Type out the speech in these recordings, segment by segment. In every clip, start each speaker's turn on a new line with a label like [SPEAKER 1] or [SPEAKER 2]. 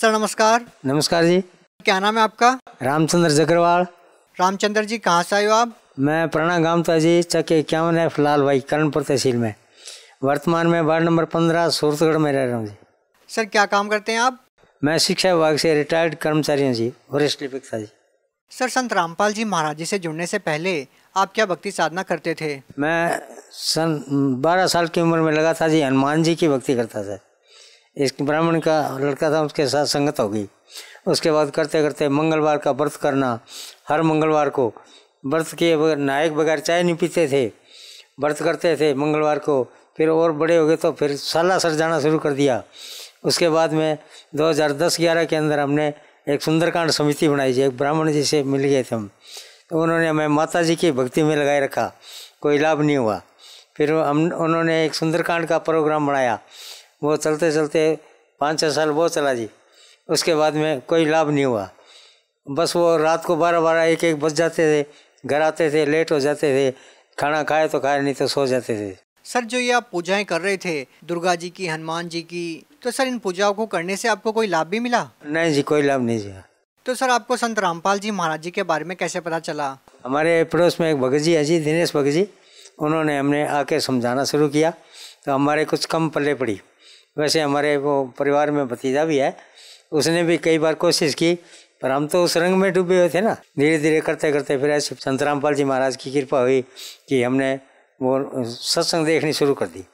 [SPEAKER 1] sir नमस्कार नमस्कार जी क्या नाम है आपका रामचंद्र जगरवाल रामचंद्र जी कहाँ से आयो आप मैं प्रणा गांव था जी चके इक्यावन है फिलहाल भाई करणपुर तहसील में वर्तमान में वार्ड नंबर पंद्रह सूरतगढ़ में रह रहा हूँ जी
[SPEAKER 2] सर क्या काम करते हैं आप
[SPEAKER 1] मैं शिक्षा विभाग से रिटायर्ड कर्मचारी हूँ जी वरिष्ठ लिपिक था जी
[SPEAKER 2] सर संत रामपाल जी महाराज जी से जुड़ने से पहले आप क्या भक्ति साधना करते थे
[SPEAKER 1] मैं सन बारह साल की उम्र में लगा था जी हनुमान जी की भक्ति करता था इस ब्राह्मण का लड़का था उसके साथ संगत हो गई उसके बाद करते करते मंगलवार का व्रत करना हर मंगलवार को व्रत किए बगैर नायक बगैर चाय नहीं पीते थे व्रत करते थे मंगलवार को फिर और बड़े हो गए तो फिर साला सर जाना शुरू कर दिया उसके बाद में 2010-11 के अंदर हमने एक सुंदरकांड समिति बनाई थी एक ब्राह्मण जी से मिल गए थे हम तो उन्होंने हमें माता जी की भक्ति में लगाए रखा कोई लाभ नहीं हुआ फिर हम उन्होंने एक सुंदरकांड का प्रोग्राम बनाया वो चलते चलते पाँच छः साल वो चला जी उसके बाद में कोई लाभ नहीं हुआ बस वो रात को बारह बारह एक एक बज जाते थे घर आते थे लेट हो जाते थे खाना खाए तो खाए नहीं तो सो जाते थे
[SPEAKER 2] सर जो ये आप पूजाएं कर रहे थे दुर्गा जी की हनुमान जी की तो सर इन पूजाओं को करने से आपको कोई लाभ भी मिला
[SPEAKER 1] नहीं जी कोई लाभ नहीं जी
[SPEAKER 2] तो सर आपको संत रामपाल जी महाराज जी के बारे में कैसे पता चला
[SPEAKER 1] हमारे पड़ोस में एक भगत जी है जी दिनेश भगत जी उन्होंने हमने आके समझाना शुरू किया तो हमारे कुछ कम पल्ले पड़ी वैसे हमारे वो परिवार में भतीजा भी है उसने भी कई बार कोशिश की पर हम तो उस रंग में डूबे हुए थे ना धीरे धीरे करते करते फिर ऐसे संत रामपाल जी महाराज की कृपा हुई कि हमने वो सत्संग देखनी शुरू कर दी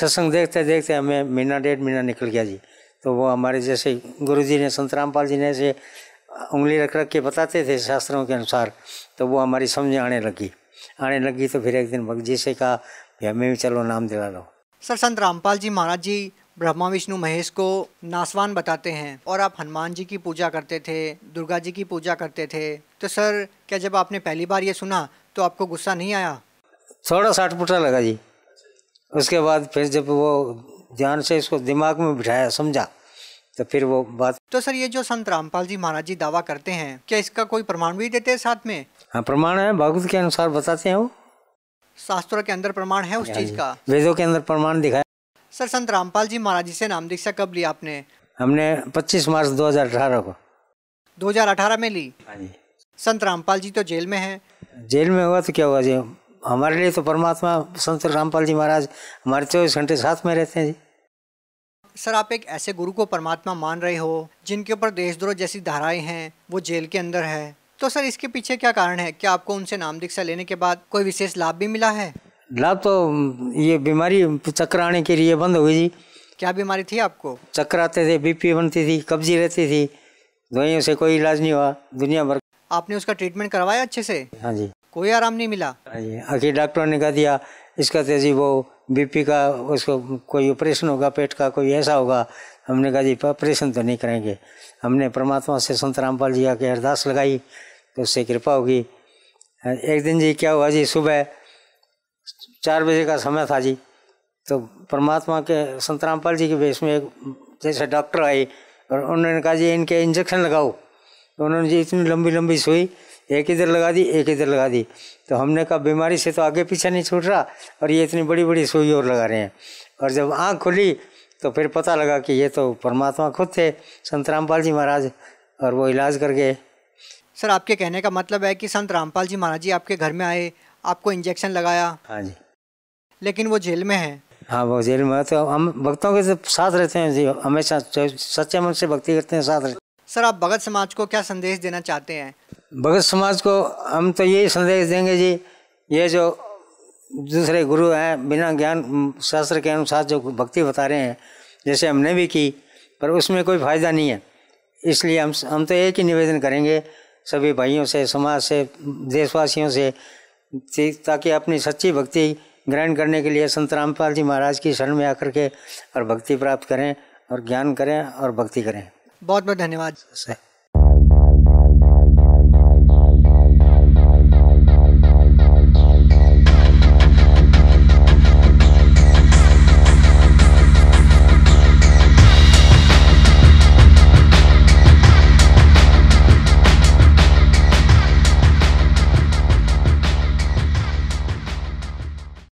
[SPEAKER 1] सत्संग देखते देखते हमें महीना डेढ़ महीना निकल गया जी तो वो हमारे जैसे गुरु जी ने संत रामपाल जी ने ऐसे उंगली रख रख के बताते थे शास्त्रों के अनुसार तो वो हमारी समझ आने लगी आने लगी तो फिर एक दिन भगत जी से कहा भैया हमें भी चलो नाम दिला लो
[SPEAKER 2] सर संत रामपाल जी महाराज जी ब्रह्मा विष्णु महेश को नासवान बताते हैं और आप हनुमान जी की पूजा करते थे दुर्गा जी की पूजा करते थे तो सर क्या जब आपने पहली बार ये सुना तो आपको गुस्सा नहीं आया
[SPEAKER 1] थोड़ा साठ पुटा लगा जी उसके बाद फिर जब वो ध्यान से इसको दिमाग में बिठाया समझा तो फिर वो बात
[SPEAKER 2] तो सर ये जो संत रामपाल जी महाराज जी दावा करते हैं क्या इसका कोई प्रमाण भी देते हैं साथ में
[SPEAKER 1] हाँ प्रमाण है भगवत के अनुसार बताते हैं वो
[SPEAKER 2] शास्त्रों के अंदर प्रमाण है उस हाँ चीज का
[SPEAKER 1] वेदों के अंदर प्रमाण दिखाया
[SPEAKER 2] सर संत रामपाल जी महाराज जी से नाम दीक्षा कब लिया आपने
[SPEAKER 1] हमने 25 मार्च 2018 को
[SPEAKER 2] 2018 में ली हाँ संत रामपाल जी तो जेल में है
[SPEAKER 1] जेल में हुआ तो क्या हुआ जी हमारे लिए तो परमात्मा संत रामपाल जी महाराज हमारे चौबीस घंटे साथ में रहते हैं जी
[SPEAKER 2] सर आप एक ऐसे गुरु को परमात्मा मान रहे हो जिनके ऊपर देशद्रोह जैसी धाराएं हैं वो जेल के अंदर है तो सर इसके पीछे क्या कारण है क्या आपको उनसे नाम दीक्षा लेने के बाद कोई विशेष लाभ भी मिला है
[SPEAKER 1] लाभ तो ये बीमारी चक्कर आने के लिए बंद हुई जी
[SPEAKER 2] क्या बीमारी थी आपको
[SPEAKER 1] चक्कर आते थे बीपी बनती थी कब्जी रहती थी दवाइयों से कोई इलाज नहीं हुआ दुनिया भर आपने उसका ट्रीटमेंट करवाया अच्छे से हाँ जी कोई आराम नहीं मिला हाँ आखिर डॉक्टर ने कह दिया इसका तेजी तो वो बीपी का उसको कोई ऑपरेशन होगा पेट का कोई ऐसा होगा हमने कहा जी ऑपरेशन तो नहीं करेंगे हमने परमात्मा से संत रामपाल जी आके अरदास लगाई तो उससे कृपा होगी एक दिन जी क्या हुआ जी सुबह चार बजे का समय था जी तो परमात्मा के संत रामपाल जी के बेस में एक जैसे डॉक्टर आई और उन्होंने कहा जी इनके इंजेक्शन लगाओ तो उन्होंने जी इतनी लंबी लंबी सुई एक इधर लगा दी एक इधर लगा दी तो हमने कहा बीमारी से तो आगे पीछे नहीं छूट रहा और ये इतनी बड़ी बड़ी सुई और लगा रहे हैं और जब आँख खुली तो फिर पता लगा कि ये तो परमात्मा खुद थे संत रामपाल जी महाराज और वो इलाज कर गए
[SPEAKER 2] सर आपके कहने का मतलब है कि संत रामपाल जी महाराज जी आपके घर में आए आपको इंजेक्शन लगाया हाँ जी लेकिन वो जेल में है
[SPEAKER 1] हाँ वो जेल में तो हम भक्तों के साथ रहते हैं जी हमेशा सच्चे मन से भक्ति करते हैं साथ रहते हैं
[SPEAKER 2] सर आप भगत समाज को क्या संदेश देना चाहते हैं
[SPEAKER 1] भगत समाज को हम तो यही संदेश देंगे जी ये जो दूसरे गुरु हैं बिना ज्ञान शास्त्र के अनुसार जो भक्ति बता रहे हैं जैसे हमने भी की पर उसमें कोई फ़ायदा नहीं है इसलिए हम हम तो एक ही निवेदन करेंगे सभी भाइयों से समाज से देशवासियों से ताकि अपनी सच्ची भक्ति ग्रहण करने के लिए संत रामपाल जी महाराज की शरण में आकर के और भक्ति प्राप्त करें और ज्ञान करें और भक्ति करें
[SPEAKER 2] बहुत बहुत धन्यवाद सर